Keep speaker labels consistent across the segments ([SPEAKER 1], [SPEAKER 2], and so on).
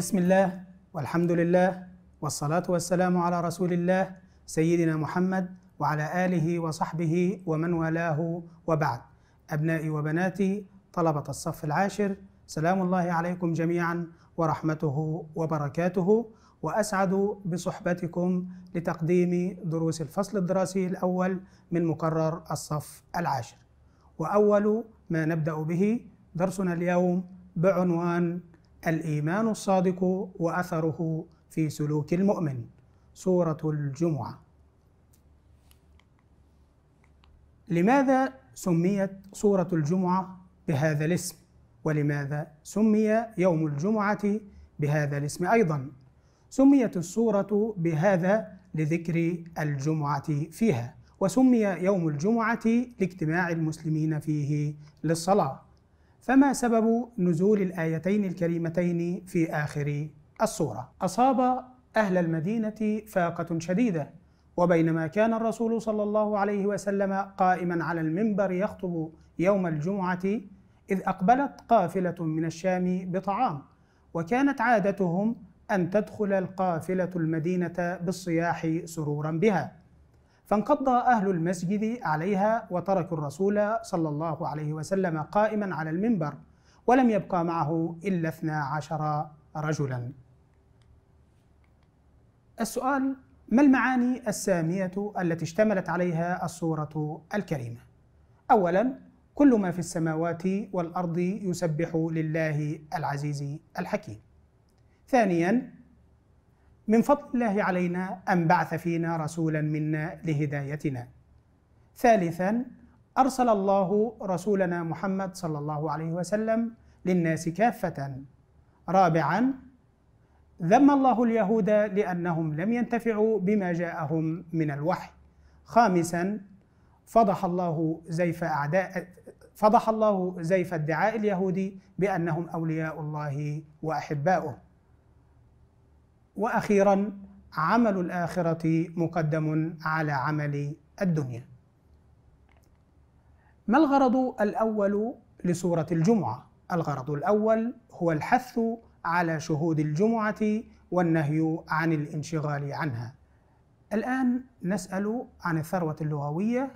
[SPEAKER 1] بسم الله والحمد لله والصلاة والسلام على رسول الله سيدنا محمد وعلى آله وصحبه ومن والاه وبعد أبنائي وبناتي طلبة الصف العاشر سلام الله عليكم جميعا ورحمته وبركاته وأسعد بصحبتكم لتقديم دروس الفصل الدراسي الأول من مقرر الصف العاشر وأول ما نبدأ به درسنا اليوم بعنوان الإيمان الصادق وأثره في سلوك المؤمن سورة الجمعة لماذا سميت سورة الجمعة بهذا الاسم ولماذا سمي يوم الجمعة بهذا الاسم أيضا سميت السورة بهذا لذكر الجمعة فيها وسمي يوم الجمعة لاجتماع المسلمين فيه للصلاة فما سبب نزول الايتين الكريمتين في اخر السوره اصاب اهل المدينه فاقه شديده وبينما كان الرسول صلى الله عليه وسلم قائما على المنبر يخطب يوم الجمعه اذ اقبلت قافله من الشام بطعام وكانت عادتهم ان تدخل القافله المدينه بالصياح سرورا بها فانقض أهل المسجد عليها وتركوا الرسول صلى الله عليه وسلم قائما على المنبر ولم يبقى معه إلا اثنا عشر رجلا السؤال ما المعاني السامية التي اشتملت عليها السورة الكريمة؟ أولا كل ما في السماوات والأرض يسبح لله العزيز الحكيم ثانيا من فضل الله علينا أن بعث فينا رسولا منا لهدايتنا. ثالثا أرسل الله رسولنا محمد صلى الله عليه وسلم للناس كافة. رابعا ذم الله اليهود لأنهم لم ينتفعوا بما جاءهم من الوحي. خامسا فضح الله زيف أعداء فضح الله زيف ادعاء اليهود بأنهم أولياء الله وأحباؤه. واخيرا عمل الاخره مقدم على عمل الدنيا ما الغرض الاول لسوره الجمعه الغرض الاول هو الحث على شهود الجمعه والنهي عن الانشغال عنها الان نسال عن الثروه اللغويه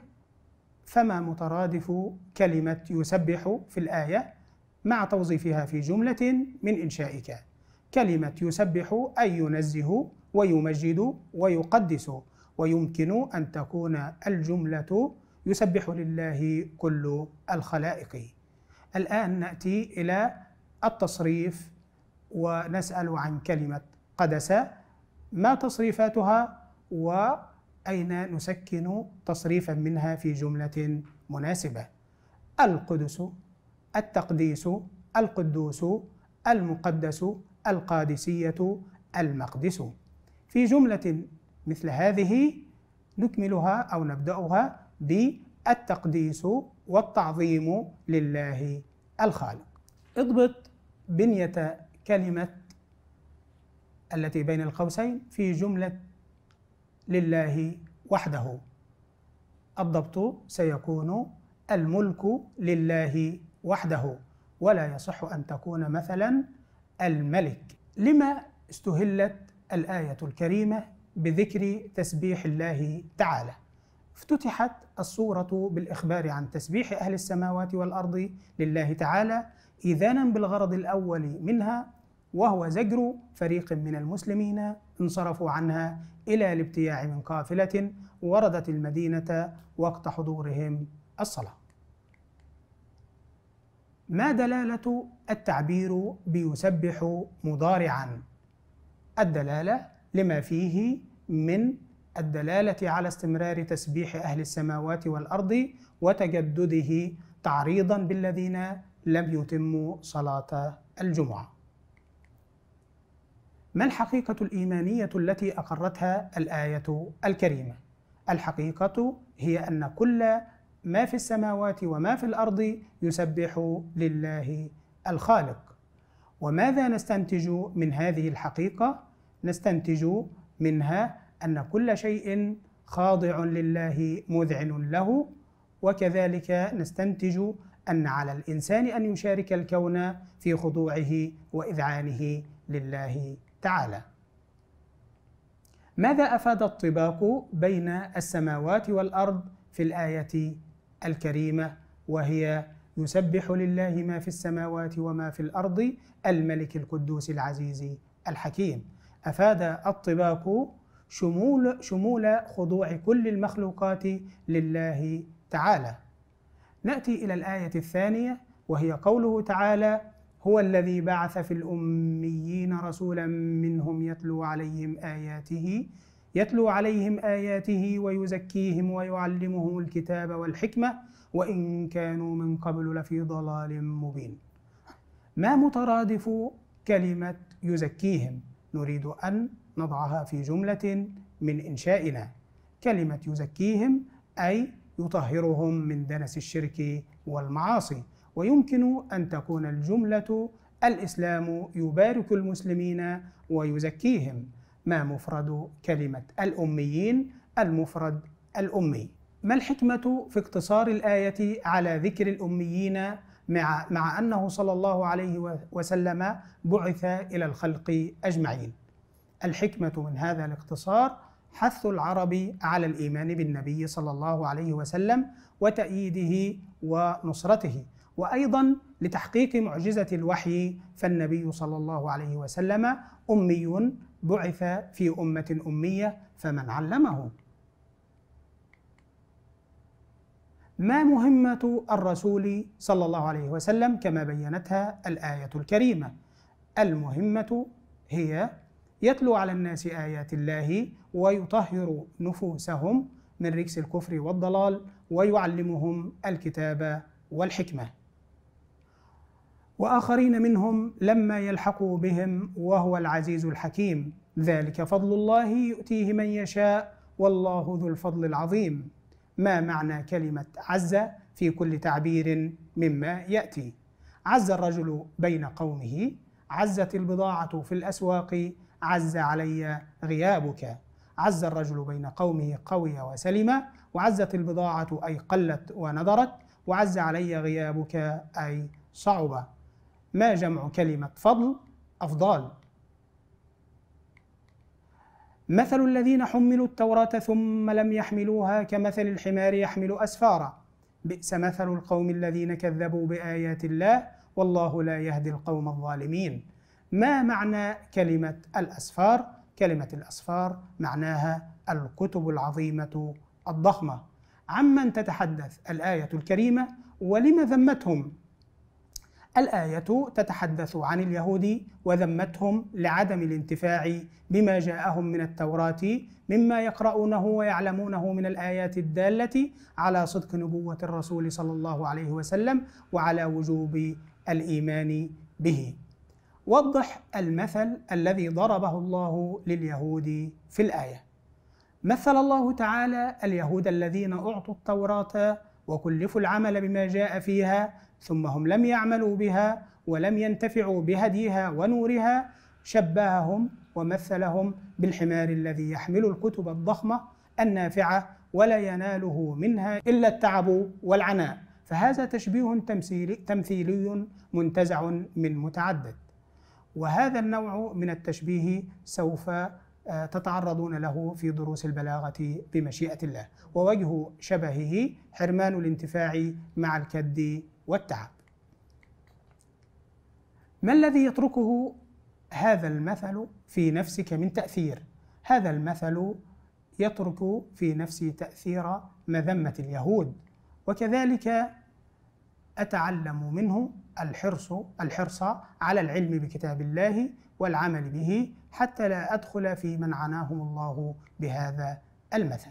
[SPEAKER 1] فما مترادف كلمه يسبح في الايه مع توظيفها في جمله من انشائك كلمة يسبح أي ينزه ويمجد ويقدس ويمكن أن تكون الجملة يسبح لله كل الخلائق الآن نأتي إلى التصريف ونسأل عن كلمة قدس ما تصريفاتها وأين نسكن تصريفا منها في جملة مناسبة القدس التقديس القدوس المقدس القادسية المقدس في جملة مثل هذه نكملها أو نبدأها بالتقديس والتعظيم لله الخالق اضبط بنية كلمة التي بين القوسين في جملة لله وحده الضبط سيكون الملك لله وحده ولا يصح أن تكون مثلا الملك لما استهلت الآية الكريمة بذكر تسبيح الله تعالى افتتحت الصورة بالإخبار عن تسبيح أهل السماوات والأرض لله تعالى إذانا بالغرض الأول منها وهو زجر فريق من المسلمين انصرفوا عنها إلى الابتياع من قافلة وردت المدينة وقت حضورهم الصلاة ما دلالة التعبير بيسبح مضارعا؟ الدلالة لما فيه من الدلالة على استمرار تسبيح أهل السماوات والأرض وتجدده تعريضا بالذين لم يتموا صلاة الجمعة. ما الحقيقة الإيمانية التي أقرتها الآية الكريمة؟ الحقيقة هي أن كل ما في السماوات وما في الارض يسبح لله الخالق وماذا نستنتج من هذه الحقيقه نستنتج منها ان كل شيء خاضع لله مذعن له وكذلك نستنتج ان على الانسان ان يشارك الكون في خضوعه واذعانه لله تعالى ماذا افاد الطباق بين السماوات والارض في الايه الكريمة وهي يسبح لله ما في السماوات وما في الأرض الملك القدوس العزيز الحكيم أفاد الطباق شمول شمول خضوع كل المخلوقات لله تعالى ناتي الى الايه الثانيه وهي قوله تعالى هو الذي بعث في الاميين رسولا منهم يتلو عليهم اياته يتلو عليهم آياته ويزكيهم ويعلمهم الكتاب والحكمة وإن كانوا من قبل لفي ضلال مبين ما مترادف كلمة يزكيهم نريد أن نضعها في جملة من إنشائنا كلمة يزكيهم أي يطهرهم من دنس الشرك والمعاصي ويمكن أن تكون الجملة الإسلام يبارك المسلمين ويزكيهم ما مفرد كلمة الأميين المفرد الأمي ما الحكمة في اقتصار الآية على ذكر الأميين مع, مع أنه صلى الله عليه وسلم بعث إلى الخلق أجمعين الحكمة من هذا الاقتصار حث العرب على الإيمان بالنبي صلى الله عليه وسلم وتأييده ونصرته وأيضا لتحقيق معجزة الوحي فالنبي صلى الله عليه وسلم أمي بعث في أمة أمية فمن علمه ما مهمة الرسول صلى الله عليه وسلم كما بينتها الآية الكريمة المهمة هي يتلو على الناس آيات الله ويطهر نفوسهم من ركس الكفر والضلال ويعلمهم الكتاب والحكمه واخرين منهم لما يلحقوا بهم وهو العزيز الحكيم ذلك فضل الله يؤتيه من يشاء والله ذو الفضل العظيم ما معنى كلمه عز في كل تعبير مما ياتي عز الرجل بين قومه عزت البضاعه في الاسواق عز علي غيابك عز الرجل بين قومه قوي وسلم وعزت البضاعه اي قلت وندرت وعز علي غيابك اي صعب ما جمع كلمة فضل أفضال مثل الذين حملوا التوراة ثم لم يحملوها كمثل الحمار يحمل أسفارا بئس مثل القوم الذين كذبوا بآيات الله والله لا يهدي القوم الظالمين ما معنى كلمة الأسفار؟ كلمة الأسفار معناها الكتب العظيمة الضخمة عمن تتحدث الآية الكريمة ولم ذمتهم الآية تتحدث عن اليهود وذمتهم لعدم الانتفاع بما جاءهم من التوراة مما يقرؤونه ويعلمونه من الآيات الدالة على صدق نبوة الرسول صلى الله عليه وسلم وعلى وجوب الإيمان به. وضح المثل الذي ضربه الله لليهود في الآية. مثل الله تعالى اليهود الذين أعطوا التوراة وكلفوا العمل بما جاء فيها ثم هم لم يعملوا بها ولم ينتفعوا بهديها ونورها شبههم ومثلهم بالحمار الذي يحمل الكتب الضخمه النافعه ولا يناله منها الا التعب والعناء فهذا تشبيه تمثيلي, تمثيلي منتزع من متعدد وهذا النوع من التشبيه سوف آه، تتعرضون له في دروس البلاغة بمشيئة الله ووجه شبهه حرمان الانتفاع مع الكد والتعب ما الذي يتركه هذا المثل في نفسك من تأثير هذا المثل يترك في نفسي تأثير مذمة اليهود وكذلك أتعلم منه الحرص الحرص على العلم بكتاب الله والعمل به حتى لا أدخل في من عناهم الله بهذا المثل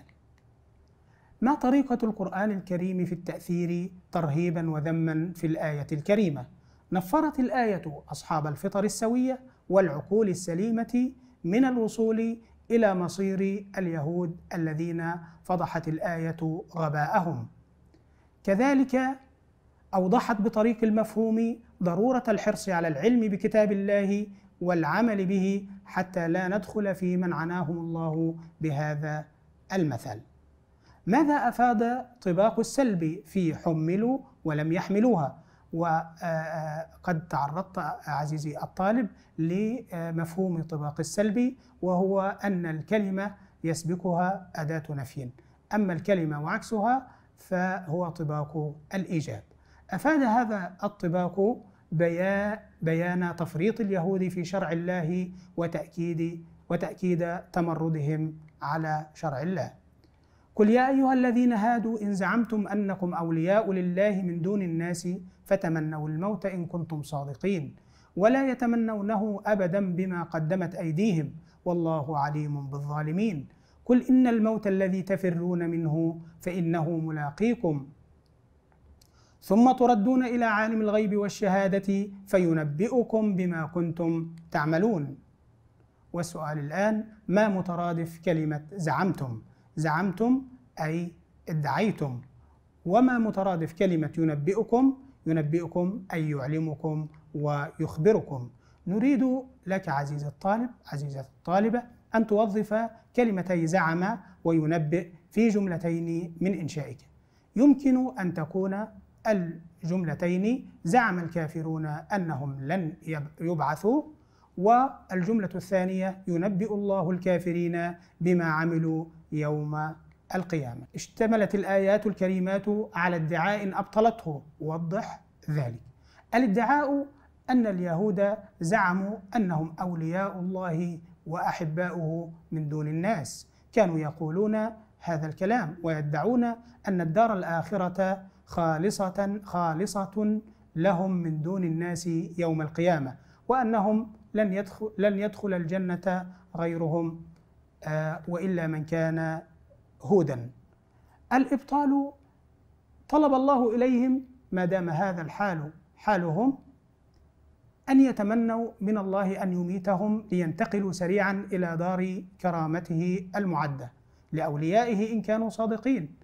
[SPEAKER 1] ما طريقة القرآن الكريم في التأثير ترهيبا وذما في الآية الكريمة؟ نفرت الآية أصحاب الفطر السوية والعقول السليمة من الوصول إلى مصير اليهود الذين فضحت الآية غباءهم. كذلك أوضحت بطريق المفهوم ضرورة الحرص على العلم بكتاب الله والعمل به حتى لا ندخل في من عناهم الله بهذا المثل ماذا افاد طباق السلب في حملوا ولم يحملوها وقد آه، آه، تعرضت عزيزي الطالب لمفهوم طباق السلب وهو ان الكلمه يسبقها اداه نفي اما الكلمه وعكسها فهو طباق الايجاب افاد هذا الطباق بيان تفريط اليهود في شرع الله وتأكيد وتأكيد تمردهم على شرع الله قل يا أيها الذين هادوا إن زعمتم أنكم أولياء لله من دون الناس فتمنوا الموت إن كنتم صادقين ولا يتمنونه أبدا بما قدمت أيديهم والله عليم بالظالمين قل إن الموت الذي تفرون منه فإنه ملاقيكم ثم تردون إلى عالم الغيب والشهادة فينبئكم بما كنتم تعملون والسؤال الآن ما مترادف كلمة زعمتم زعمتم أي ادعيتم وما مترادف كلمة ينبئكم ينبئكم أي يعلمكم ويخبركم نريد لك عزيزي الطالب عزيزة الطالبة أن توظف كلمتي زعم وينبئ في جملتين من إنشائك يمكن أن تكون الجملتين زعم الكافرون انهم لن يبعثوا والجمله الثانيه ينبئ الله الكافرين بما عملوا يوم القيامه. اشتملت الايات الكريمات على ادعاء ابطلته وضح ذلك. الادعاء ان اليهود زعموا انهم اولياء الله واحباؤه من دون الناس، كانوا يقولون هذا الكلام ويدعون ان الدار الاخره خالصة خالصة لهم من دون الناس يوم القيامة وأنهم لن يدخل, لن يدخل الجنة غيرهم آه، وإلا من كان هودا الإبطال طلب الله إليهم ما دام هذا الحال حالهم أن يتمنوا من الله أن يميتهم لينتقلوا سريعا إلى دار كرامته المعدة لأوليائه إن كانوا صادقين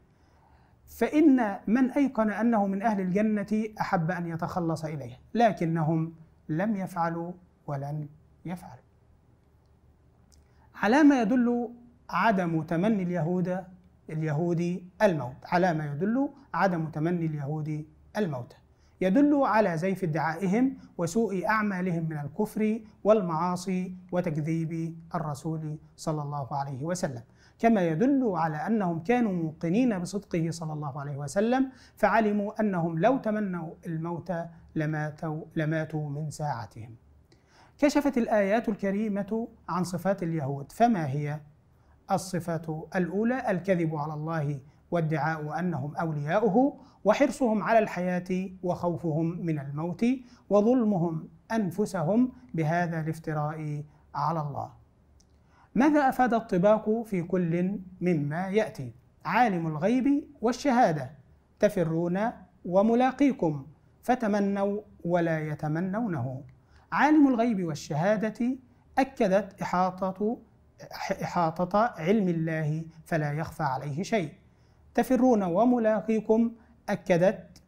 [SPEAKER 1] فإن من أيقن أنه من أهل الجنة أحب أن يتخلص إليه لكنهم لم يفعلوا ولن يفعلوا على ما يدل عدم تمني اليهود اليهودي الموت على ما يدل عدم تمني اليهودي الموت يدل على زيف ادعائهم وسوء اعمالهم من الكفر والمعاصي وتكذيب الرسول صلى الله عليه وسلم كما يدل على انهم كانوا موقنين بصدقه صلى الله عليه وسلم فعلموا انهم لو تمنوا الموت لماتوا لماتوا من ساعتهم كشفت الايات الكريمه عن صفات اليهود فما هي الصفات الاولى الكذب على الله وادعاء انهم اولياؤه وحرصهم على الحياه وخوفهم من الموت وظلمهم انفسهم بهذا الافتراء على الله ماذا افاد الطباق في كل مما ياتي عالم الغيب والشهاده تفرون وملاقيكم فتمنوا ولا يتمنونه عالم الغيب والشهاده اكدت احاطه احاطه علم الله فلا يخفى عليه شيء تفرون وملاقيكم أكدت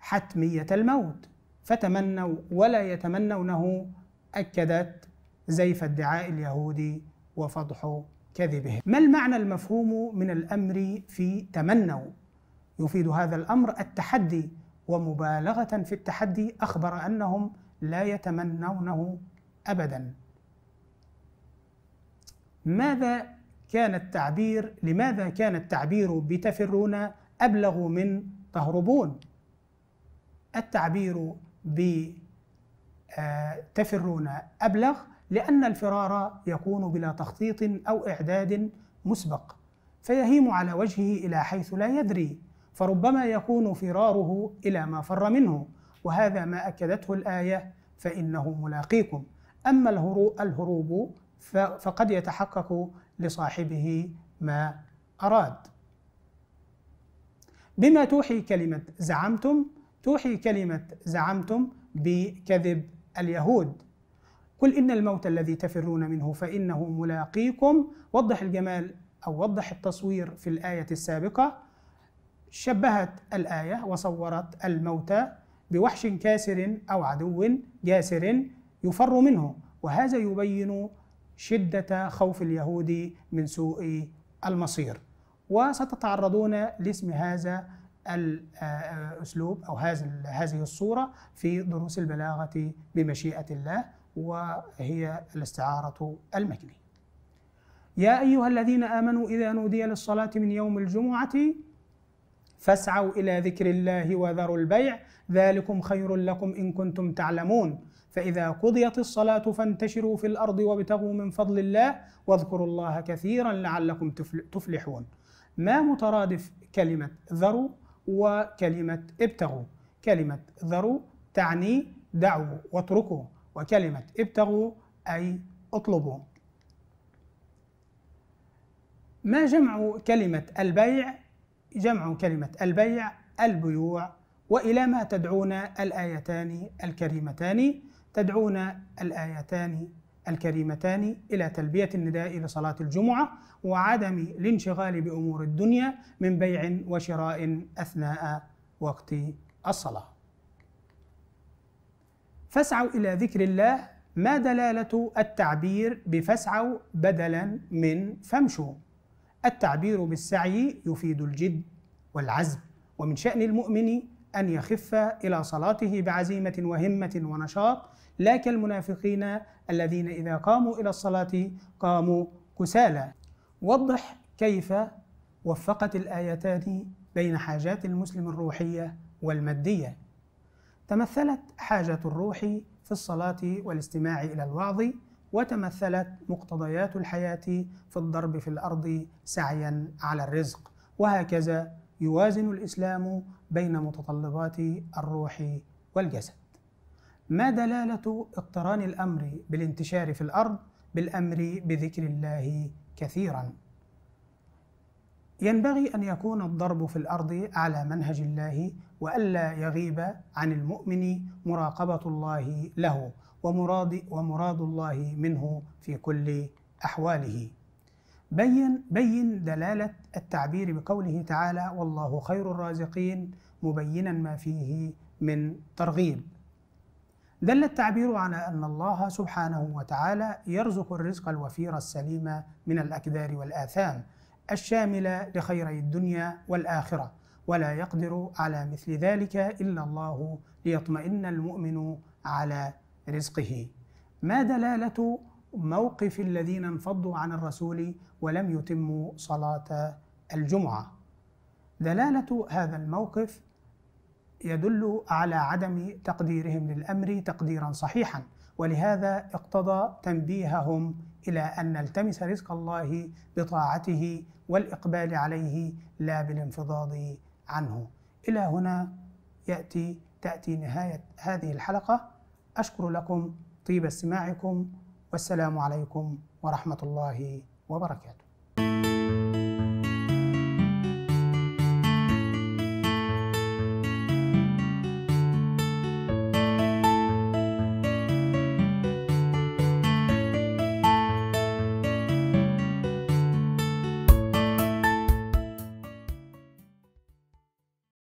[SPEAKER 1] حتمية الموت فتمنوا ولا يتمنونه أكدت زيف ادعاء اليهود وفضح كذبه ما المعنى المفهوم من الأمر في تمنوا يفيد هذا الأمر التحدي ومبالغة في التحدي أخبر أنهم لا يتمنونه أبدا ماذا كان التعبير لماذا كان التعبير بتفرون أبلغ من تهربون التعبير بتفرون آه، أبلغ لأن الفرار يكون بلا تخطيط أو إعداد مسبق فيهيم على وجهه إلى حيث لا يدري فربما يكون فراره إلى ما فر منه وهذا ما أكدته الآية فإنه ملاقيكم أما الهروب فقد يتحقق لصاحبه ما أراد بما توحي كلمة زعمتم توحي كلمة زعمتم بكذب اليهود قل إن الموت الذي تفرون منه فإنه ملاقيكم وضح الجمال أو وضح التصوير في الآية السابقة شبهت الآية وصورت الموت بوحش كاسر أو عدو جاسر يفر منه وهذا يبين شده خوف اليهود من سوء المصير وستتعرضون لاسم هذا الاسلوب آه، او هذه الصوره في دروس البلاغه بمشيئه الله وهي الاستعاره المكنيه. يا ايها الذين امنوا اذا نودي للصلاه من يوم الجمعه فاسعوا الى ذكر الله وذروا البيع ذلكم خير لكم ان كنتم تعلمون فإذا قضيت الصلاة فانتشروا في الأرض وابتغوا من فضل الله واذكروا الله كثيرا لعلكم تفلحون ما مترادف كلمة ذروا وكلمة ابتغوا كلمة ذروا تعني دعوا واتركوا وكلمة ابتغوا أي اطلبوا ما جمع كلمة البيع؟ جمع كلمة البيع البيوع وإلى ما تدعون الآيتان الكريمتان تدعونا الايتان الكريمتان الى تلبيه النداء لصلاه الجمعه وعدم الانشغال بامور الدنيا من بيع وشراء اثناء وقت الصلاه. فاسعوا الى ذكر الله ما دلاله التعبير بفاسعوا بدلا من فامشوا. التعبير بالسعي يفيد الجد والعزم ومن شان المؤمن ان يخف الى صلاته بعزيمه وهمه ونشاط لا كالمنافقين الذين إذا قاموا إلى الصلاة قاموا كسالى وضح كيف وفقت الآيتان بين حاجات المسلم الروحية والمادية تمثلت حاجة الروح في الصلاة والاستماع إلى الوعظ وتمثلت مقتضيات الحياة في الضرب في الأرض سعيا على الرزق وهكذا يوازن الإسلام بين متطلبات الروح والجسد ما دلالة اقتران الأمر بالانتشار في الأرض بالأمر بذكر الله كثيرا ينبغي أن يكون الضرب في الأرض على منهج الله وألا يغيب عن المؤمن مراقبة الله له ومراد ومراد الله منه في كل أحواله بين بين دلالة التعبير بقوله تعالى والله خير الرازقين مبينا ما فيه من ترغيب دل التعبير على أن الله سبحانه وتعالى يرزق الرزق الوفير السليم من الأكدار والآثام الشاملة لخيري الدنيا والآخرة ولا يقدر على مثل ذلك إلا الله ليطمئن المؤمن على رزقه ما دلالة موقف الذين انفضوا عن الرسول ولم يتموا صلاة الجمعة دلالة هذا الموقف يدل على عدم تقديرهم للامر تقديرا صحيحا ولهذا اقتضى تنبيههم الى ان نلتمس رزق الله بطاعته والاقبال عليه لا بالانفضاض عنه الى هنا ياتي تاتي نهايه هذه الحلقه اشكر لكم طيب استماعكم والسلام عليكم ورحمه الله وبركاته